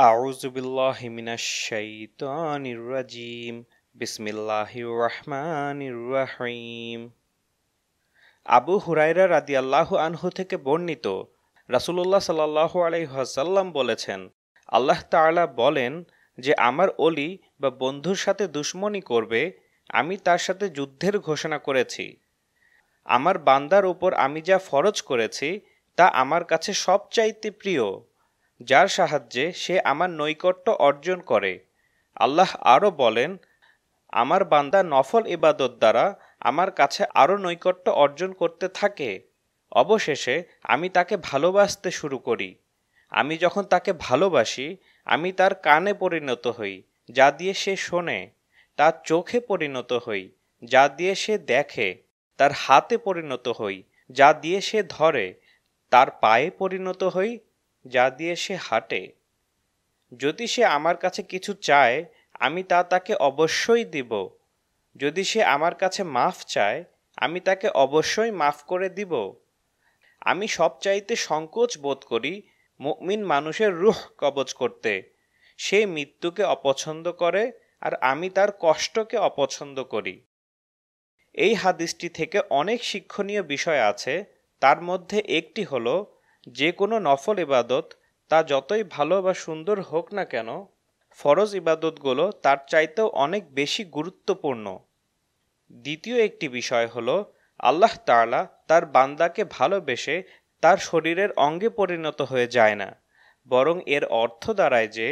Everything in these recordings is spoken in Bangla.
أعوذ بالله من الشيطان الرجيم بسم الله الرحمن الرحيم আবু হুরাইরা রাদি আল্লাহ আনহু থেকে বর্ণিত সাল্লাল্লাহু আলাই আলহাসাল্লাম বলেছেন আল্লাহ তাআলা বলেন যে আমার অলি বা বন্ধুর সাথে দুশ্মনী করবে আমি তার সাথে যুদ্ধের ঘোষণা করেছি আমার বান্দার ওপর আমি যা ফরজ করেছি তা আমার কাছে সবচাইতে প্রিয় যার সাহায্যে সে আমার নৈকট্য অর্জন করে আল্লাহ আরও বলেন আমার বান্দা নফল ইবাদত দ্বারা আমার কাছে আরও নৈকট্য অর্জন করতে থাকে অবশেষে আমি তাকে ভালোবাসতে শুরু করি আমি যখন তাকে ভালোবাসি আমি তার কানে পরিণত হই যা দিয়ে সে শোনে তার চোখে পরিণত হই যা দিয়ে সে দেখে তার হাতে পরিণত হই যা দিয়ে সে ধরে তার পায়ে পরিণত হই যা দিয়ে সে হাঁটে যদি সে আমার কাছে কিছু চায় আমি তা তাকে অবশ্যই দিব যদি সে আমার কাছে মাফ চায় আমি তাকে অবশ্যই মাফ করে দিব আমি সব চাইতে সংকোচ বোধ করি মুমিন মানুষের রুহ কবজ করতে সে মৃত্যুকে অপছন্দ করে আর আমি তার কষ্টকে অপছন্দ করি এই হাদিসটি থেকে অনেক শিক্ষণীয় বিষয় আছে তার মধ্যে একটি হলো যে কোনো নফল ইবাদত তা যতই ভালো বা সুন্দর হোক না কেন ফরজ ইবাদতগুলো তার চাইতেও অনেক বেশি গুরুত্বপূর্ণ দ্বিতীয় একটি বিষয় হল আল্লাহ তাআলা তার বান্দাকে ভালোবেসে তার শরীরের অঙ্গে পরিণত হয়ে যায় না বরং এর অর্থ দাঁড়ায় যে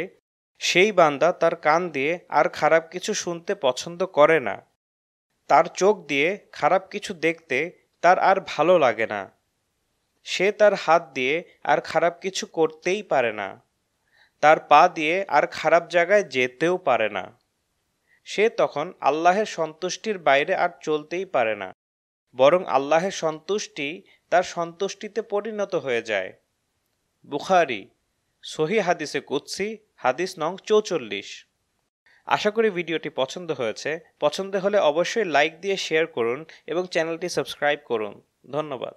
সেই বান্দা তার কান দিয়ে আর খারাপ কিছু শুনতে পছন্দ করে না তার চোখ দিয়ে খারাপ কিছু দেখতে তার আর ভালো লাগে না সে তার হাত দিয়ে আর খারাপ কিছু করতেই পারে না তার পা দিয়ে আর খারাপ জায়গায় যেতেও পারে না সে তখন আল্লাহের সন্তুষ্টির বাইরে আর চলতেই পারে না বরং আল্লাহের সন্তুষ্টি তার সন্তুষ্টিতে পরিণত হয়ে যায় বুখারি সহি হাদিসে কুৎসি হাদিস নং চৌচল্লিশ আশা করি ভিডিওটি পছন্দ হয়েছে পছন্দ হলে অবশ্যই লাইক দিয়ে শেয়ার করুন এবং চ্যানেলটি সাবস্ক্রাইব করুন ধন্যবাদ